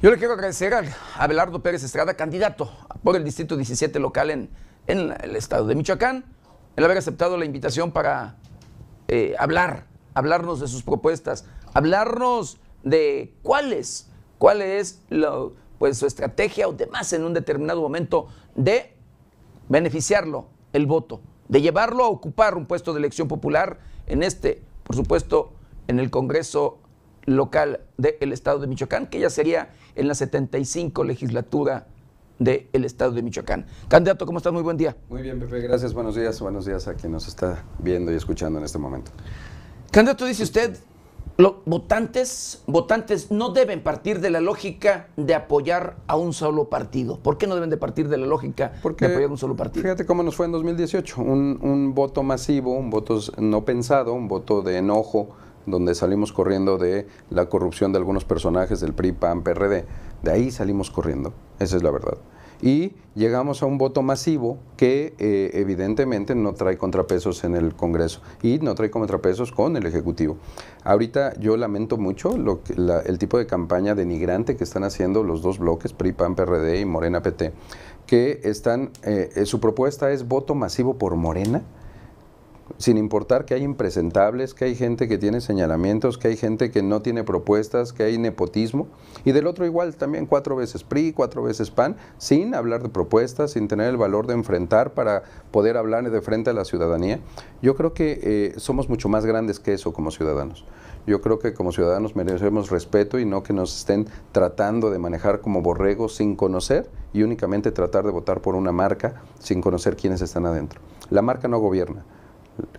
Yo le quiero agradecer a Abelardo Pérez Estrada, candidato por el Distrito 17 local en, el estado de Michoacán, el haber aceptado la invitación para eh, hablar, hablarnos de sus propuestas, hablarnos de cuáles, cuál es pues, su estrategia o demás en un determinado momento de beneficiarlo el voto, de llevarlo a ocupar un puesto de elección popular en este, por supuesto, en el Congreso local del Estado de Michoacán, que ya sería en la 75 legislatura del Estado de Michoacán. Candidato, ¿cómo estás? Muy buen día. Muy bien, Pepe, gracias. Buenos días, buenos días a quien nos está viendo y escuchando en este momento. Candidato, dice usted, los votantes, votantes no deben partir de la lógica de apoyar a un solo partido. ¿Por qué no deben de partir de la lógica Porque, de apoyar a un solo partido? Fíjate cómo nos fue en 2018, un, un voto masivo, un voto no pensado, un voto de enojo, donde salimos corriendo de la corrupción de algunos personajes del PRI, PAN, PRD. De ahí salimos corriendo, esa es la verdad. Y llegamos a un voto masivo que eh, evidentemente no trae contrapesos en el Congreso y no trae contrapesos con el Ejecutivo. Ahorita yo lamento mucho el tipo de campaña denigrante que están haciendo los dos bloques, PRI, PAN, PRD y Morena PT, que están, eh, eh, su propuesta es voto masivo por Morena sin importar que hay impresentables, que hay gente que tiene señalamientos, que hay gente que no tiene propuestas, que hay nepotismo, y del otro igual también cuatro veces PRI, cuatro veces PAN, sin hablar de propuestas, sin tener el valor de enfrentar para poder hablar de frente a la ciudadanía. Yo creo que eh, somos mucho más grandes que eso como ciudadanos. Yo creo que como ciudadanos merecemos respeto y no que nos estén tratando de manejar como borregos sin conocer y únicamente tratar de votar por una marca sin conocer quiénes están adentro. La marca no gobierna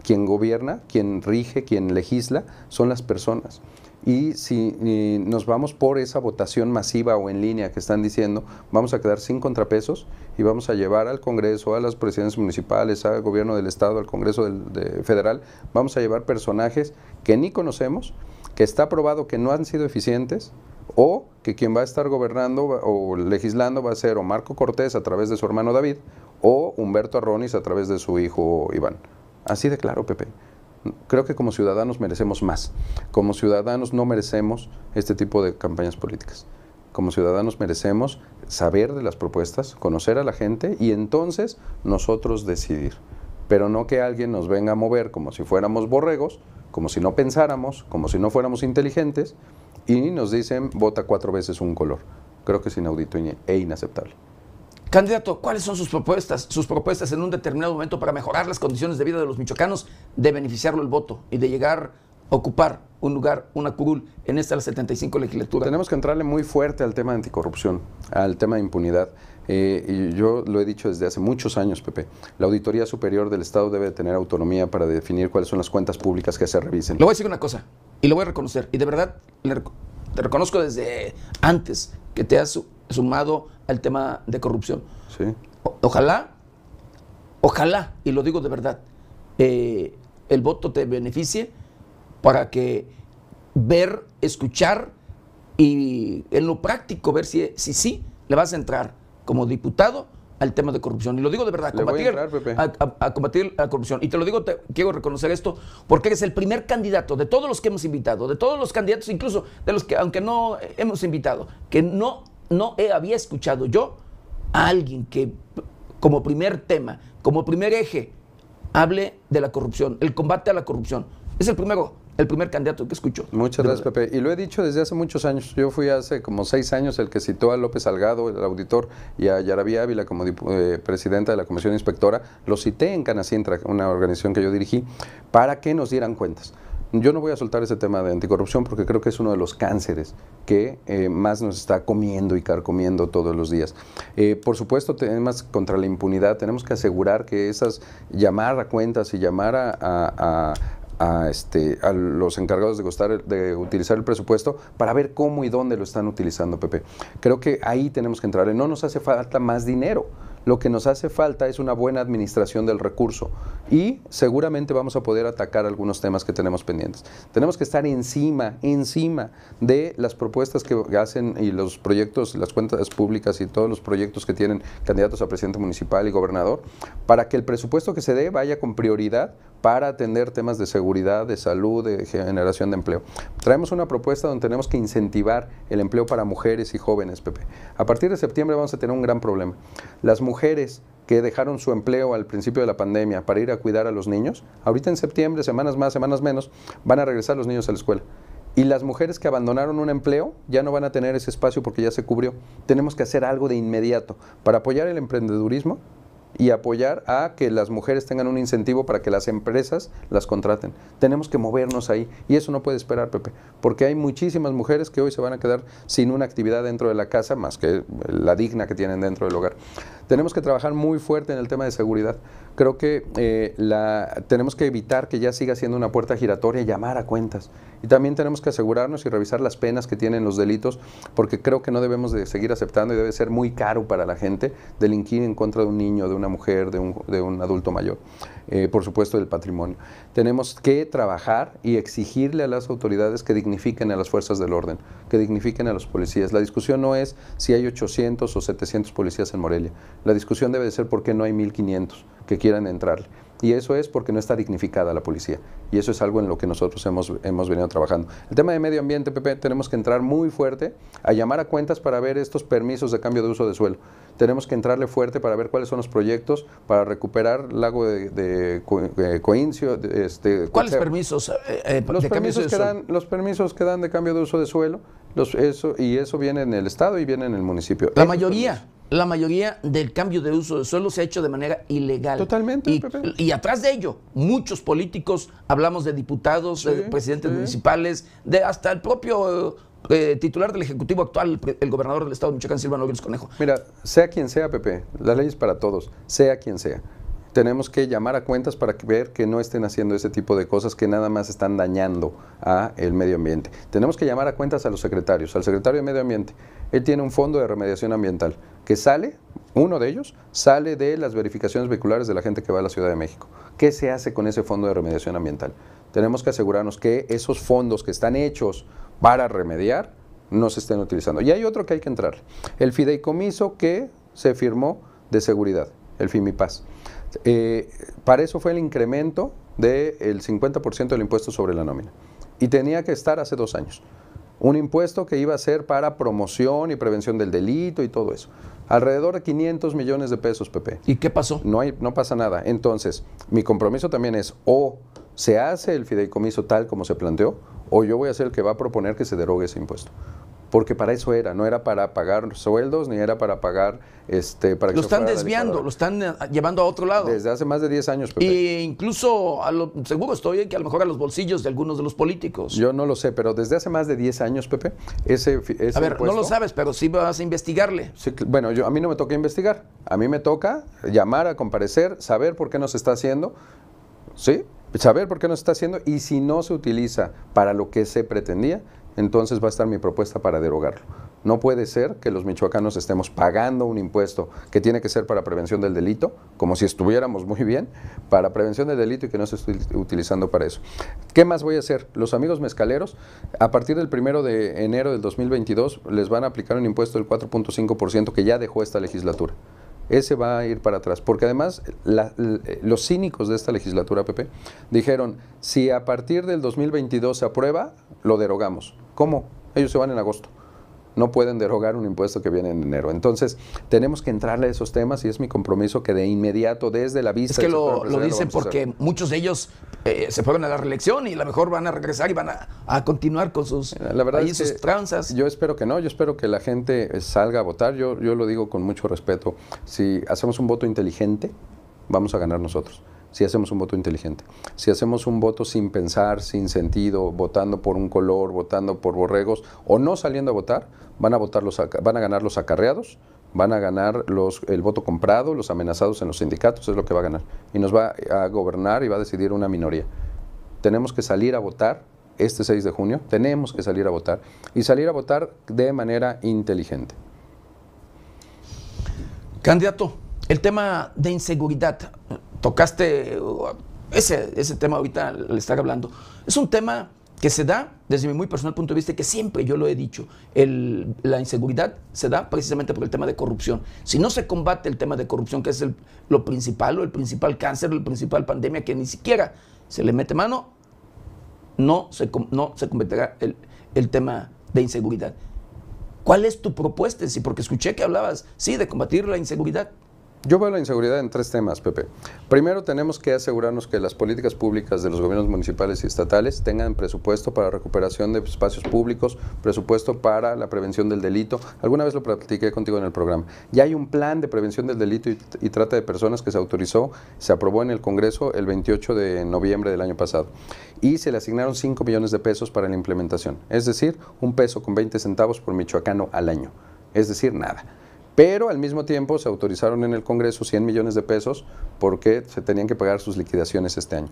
quien gobierna, quien rige, quien legisla, son las personas. Y si nos vamos por esa votación masiva o en línea que están diciendo, vamos a quedar sin contrapesos y vamos a llevar al Congreso, a las presidencias municipales, al gobierno del Estado, al Congreso federal, vamos a llevar personajes que ni conocemos, que está probado que no han sido eficientes, o que quien va a estar gobernando o legislando va a ser o Marco Cortés a través de su hermano David o Humberto Arronis a través de su hijo Iván. Así de claro, Pepe. Creo que como ciudadanos merecemos más. Como ciudadanos no merecemos este tipo de campañas políticas. Como ciudadanos merecemos saber de las propuestas, conocer a la gente y entonces nosotros decidir. Pero no que alguien nos venga a mover como si fuéramos borregos, como si no pensáramos, como si no fuéramos inteligentes y nos dicen vota cuatro veces un color. Creo que es inaudito e inaceptable. Candidato, ¿cuáles son sus propuestas? Sus propuestas en un determinado momento para mejorar las condiciones de vida de los michoacanos, de beneficiarlo el voto y de llegar a ocupar un lugar, una curul en esta las 75 legislatura. Tenemos que entrarle muy fuerte al tema de anticorrupción, al tema de impunidad. Eh, y yo lo he dicho desde hace muchos años, Pepe. La Auditoría Superior del Estado debe tener autonomía para definir cuáles son las cuentas públicas que se revisen. Le voy a decir una cosa, y lo voy a reconocer, y de verdad te reconozco desde antes que te has sumado al tema de corrupción. ojalá, ojalá, y lo digo de verdad, eh, el voto te beneficie para que ver, escuchar y en lo práctico ver si, si sí le vas a entrar como diputado al tema de corrupción. Y lo digo de verdad, a, a, combatir la corrupción. Y te lo digo, quiero reconocer esto, porque eres el primer candidato de todos los que hemos invitado, de todos los candidatos, incluso de los que, aunque no hemos invitado, que no no he, había escuchado yo a alguien que como primer tema, como primer eje, hable de la corrupción, el combate a la corrupción. Es el primero, el primer candidato que escucho. Muchas gracias, Pepe. Y lo he dicho desde hace muchos años. Yo fui hace como seis años el que citó a López Salgado, el auditor, y a Yaraví Ávila como eh, presidenta de la Comisión Inspectora. Lo cité en Canacintra, una organización que yo dirigí, para que nos dieran cuentas. Yo no voy a soltar ese tema de anticorrupción porque creo que es uno de los cánceres que eh, más nos está comiendo y carcomiendo todos los días. Eh, por supuesto, temas contra la impunidad. Tenemos que asegurar que esas llamar a cuentas y llamar a, este, los encargados de, de utilizar el presupuesto para ver cómo y dónde lo están utilizando, Pepe. Creo que ahí tenemos que entrar. No nos hace falta más dinero lo que nos hace falta es una buena administración del recurso y seguramente vamos a poder atacar algunos temas que tenemos pendientes. Tenemos que estar encima, encima de las propuestas que hacen y los proyectos, las cuentas públicas y todos los proyectos que tienen candidatos a presidente municipal y gobernador, para que el presupuesto que se dé vaya con prioridad para atender temas de seguridad, de salud, de generación de empleo. Traemos una propuesta donde tenemos que incentivar el empleo para mujeres y jóvenes, Pepe. A partir de septiembre vamos a tener un gran problema. Las mujeres que dejaron su empleo al principio de la pandemia para ir a cuidar a los niños, ahorita en septiembre, semanas más, semanas menos, van a regresar los niños a la escuela. Y las mujeres que abandonaron un empleo ya no van a tener ese espacio porque ya se cubrió. Tenemos que hacer algo de inmediato para apoyar el emprendedurismo y apoyar a que las mujeres tengan un incentivo para que las empresas las contraten. Tenemos que movernos ahí y eso no puede esperar, Pepe, porque hay muchísimas mujeres que hoy se van a quedar sin una actividad dentro de la casa más que la digna que tienen dentro del hogar tenemos que trabajar muy fuerte en el tema de seguridad. Creo que eh, tenemos que evitar que ya siga siendo una puerta giratoria llamar a cuentas. Y también tenemos que asegurarnos y revisar las penas que tienen los delitos, porque creo que no debemos de seguir aceptando y debe ser muy caro para la gente delinquir en contra de un niño, de una mujer, de un, adulto mayor. Eh, por supuesto, del patrimonio. Tenemos que trabajar y exigirle a las autoridades que dignifiquen a las fuerzas del orden, que dignifiquen a los policías. La discusión no es si hay 800 o 700 policías en Morelia. La discusión debe de ser por qué no hay 1.500 que quieran entrarle. Y eso es porque no está dignificada la policía. Y eso es algo en lo que nosotros hemos, hemos venido trabajando. El tema de medio ambiente, Pepe, tenemos que entrar muy fuerte a llamar a cuentas para ver estos permisos de cambio de uso de suelo. Tenemos que entrarle fuerte para ver cuáles son los proyectos para recuperar lago de, Coincio. Este, ¿Cuáles permisos? Eh, eh, los, permisos que dan, los permisos que dan de cambio de uso de suelo, los, eso, y eso viene en el Estado y viene en el municipio. La mayoría la mayoría del cambio de uso de suelo se ha hecho de manera ilegal. Totalmente. Pepe. y atrás de ello, muchos políticos, hablamos de diputados, de presidentes municipales, de hasta el propio eh, eh, titular del Ejecutivo actual, el gobernador del Estado de Michoacán, Silvano Villos Conejo. Mira, sea quien sea, Pepe, la ley es para todos, sea quien sea tenemos que llamar a cuentas para ver que no estén haciendo ese tipo de cosas que nada más están dañando a el medio ambiente. Tenemos que llamar a cuentas a los secretarios, al secretario de Medio Ambiente. Él tiene un fondo de remediación ambiental que sale, uno de ellos, sale de las verificaciones vehiculares de la gente que va a la Ciudad de México. ¿Qué se hace con ese fondo de remediación ambiental? Tenemos que asegurarnos que esos fondos que están hechos para remediar no se estén utilizando. Y hay otro que hay que entrar, el fideicomiso que se firmó de seguridad, el FIMIPAS. Eh, para eso fue el incremento del 50% del impuesto sobre la nómina. Y tenía que estar hace dos años. Un impuesto que iba a ser para promoción y prevención del delito y todo eso. Alrededor de 500 millones de pesos, pp. ¿Y qué pasó? No, hay, no pasa nada. Entonces, mi compromiso también es o se hace el fideicomiso tal como se planteó, o yo voy a ser el que va a proponer que se derogue ese impuesto porque para eso era, no era para pagar sueldos ni era para pagar este para que Lo están desviando, lo están eh, llevando a otro lado. Desde hace más de 10 años, Pepe. Y incluso a seguro estoy que a lo mejor a los bolsillos de algunos de los políticos. Yo no lo sé, pero desde hace más de 10 años, Pepe, ese, A ver, no lo sabes, pero sí vas a investigarle. bueno, yo a mí no me toca investigar. A mí me toca llamar a comparecer, saber por qué nos está haciendo. ¿Sí? Saber por qué nos está haciendo y si no se utiliza para lo que se pretendía, entonces va a estar mi propuesta para derogarlo. No puede ser que los michoacanos estemos pagando un impuesto que tiene que ser para prevención del delito, como si estuviéramos muy bien, para prevención del delito y que no se esté utilizando para eso. ¿Qué más voy a hacer? Los amigos mezcaleros, a partir del primero de enero del 2022, les van a aplicar un impuesto del 4.5% que ya dejó esta legislatura ese va a ir para atrás. Porque además los cínicos de esta legislatura, PP, dijeron, si a partir del 2022 se aprueba, lo derogamos. ¿Cómo? Ellos se van en agosto. No pueden derogar un impuesto que viene en enero. Entonces, tenemos que entrarle a esos temas y es mi compromiso que de inmediato, desde la vista. Es que lo, dicen porque muchos de ellos eh, se fueron a la reelección y a lo mejor van a regresar y van a, continuar con sus, eh, la verdad tranzas. Yo espero que no, yo espero que la gente eh, salga a votar. Yo, yo lo digo con mucho respeto. Si hacemos un voto inteligente, vamos a ganar nosotros si hacemos un voto inteligente. Si hacemos un voto sin pensar, sin sentido, votando por un color, votando por borregos o no saliendo a votar, van a, votar los, van a ganar los acarreados, van a ganar los, el voto comprado, los amenazados en los sindicatos, es lo que va a ganar. Y nos va a gobernar y va a decidir una minoría. Tenemos que salir a votar este 6 de junio, tenemos que salir a votar y salir a votar de manera inteligente. Candidato, el tema de inseguridad, tocaste ese, ese tema ahorita le estar hablando. Es un tema que se da desde mi muy personal punto de vista, que siempre yo lo he dicho, el, la inseguridad se da precisamente por el tema de corrupción. Si no se combate el tema de corrupción, que es lo principal, o el principal cáncer, o el principal pandemia, que ni siquiera se le mete mano, no se, no se el, tema de inseguridad. ¿Cuál es tu propuesta? porque escuché que hablabas, sí, de combatir la inseguridad. Yo veo la inseguridad en tres temas, Pepe. Primero, tenemos que asegurarnos que las políticas públicas de los gobiernos municipales y estatales tengan presupuesto para recuperación de espacios públicos, presupuesto para la prevención del delito. Alguna vez lo practiqué contigo en el programa. Ya hay un plan de prevención del delito y, trata de personas que se autorizó, se aprobó en el Congreso el 28 de noviembre del año pasado. Y se le asignaron 5 millones de pesos para la implementación. Es decir, un peso con 20 centavos por michoacano al año. Es decir, nada pero al mismo tiempo se autorizaron en el Congreso 100 millones de pesos porque se tenían que pagar sus liquidaciones este año.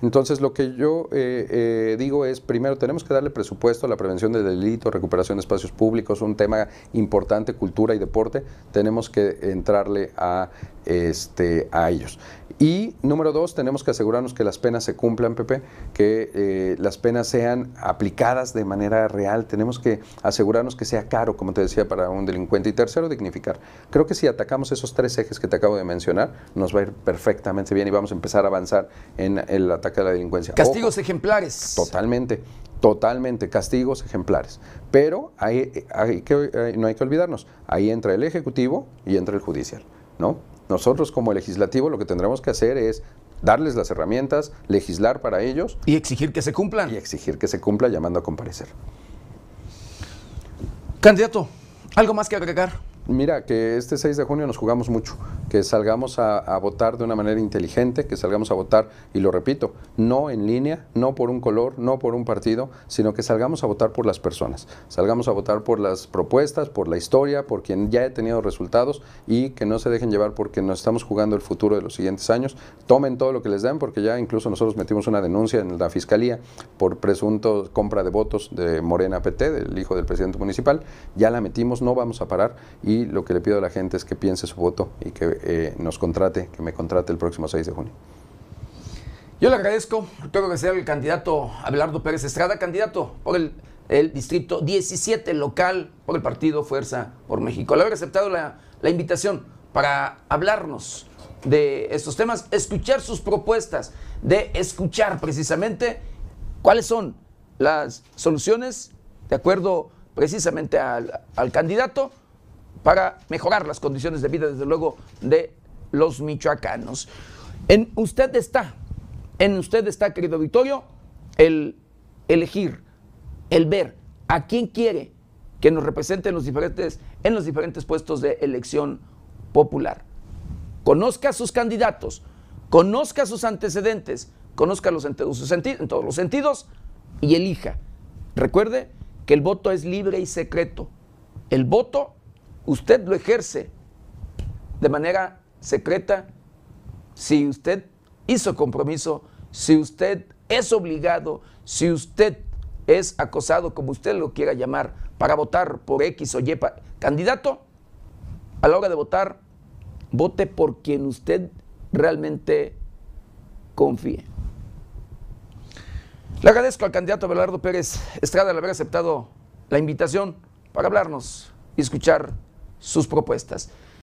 Entonces, lo que yo eh, eh, digo es, primero, tenemos que darle presupuesto a la prevención de delitos, recuperación de espacios públicos, un tema importante, cultura y deporte, tenemos que entrarle a este, a ellos. Y número dos, tenemos que asegurarnos que las penas se cumplan, Pepe, que eh, las penas sean aplicadas de manera real. Tenemos que asegurarnos que sea caro, como te decía, para un delincuente. Y tercero, dignificar. Creo que si atacamos esos tres ejes que te acabo de mencionar, nos va a ir perfectamente bien y vamos a empezar a avanzar en el ataque a la delincuencia. Castigos ejemplares. Totalmente. Totalmente, castigos ejemplares. Pero hay que, eh, no hay que olvidarnos, ahí entra el Ejecutivo y entra el Judicial, ¿no? Nosotros como legislativo lo que tendremos que hacer es darles las herramientas, legislar para ellos. Y exigir que se cumplan. Y exigir que se cumpla llamando a comparecer. Candidato, ¿algo más que agregar? Mira, que este 6 de junio nos jugamos mucho que salgamos a, votar de una manera inteligente, que salgamos a votar, y lo repito, no en línea, no por un color, no por un partido, sino que salgamos a votar por las personas, salgamos a votar por las propuestas, por la historia, por quien ya ha tenido resultados y que no se dejen llevar porque nos estamos jugando el futuro de los siguientes años. Tomen todo lo que les den porque ya incluso nosotros metimos una denuncia en la fiscalía por presunto compra de votos de Morena PT, del hijo del presidente municipal. Ya la metimos, no vamos a parar y lo que le pido a la gente es que piense su voto y que eh, nos contrate, que me contrate el próximo 6 de junio. Yo le agradezco, tengo que ser el candidato Abelardo Pérez Estrada, candidato por el, distrito 17 local por el partido Fuerza por México, Le haber aceptado la, invitación para hablarnos de estos temas, escuchar sus propuestas, de escuchar precisamente cuáles son las soluciones de acuerdo precisamente al candidato para mejorar las condiciones de vida, desde luego, de los michoacanos. En usted está, en usted está, querido Victorio, el elegir, el ver a quién quiere que nos represente en los diferentes, en los diferentes puestos de elección popular. Conozca a sus candidatos, conozca sus antecedentes, conozca los, en, en todos los sentidos y elija. Recuerde que el voto es libre y secreto. El voto usted lo ejerce de manera secreta, si usted hizo compromiso, si usted es obligado, si usted es acosado, como usted lo quiera llamar, para votar por X o Y candidato, a la hora de votar, vote por quien usted realmente confíe. Le agradezco al candidato Belardo Pérez Estrada el haber aceptado la invitación para hablarnos y escuchar sus propuestas.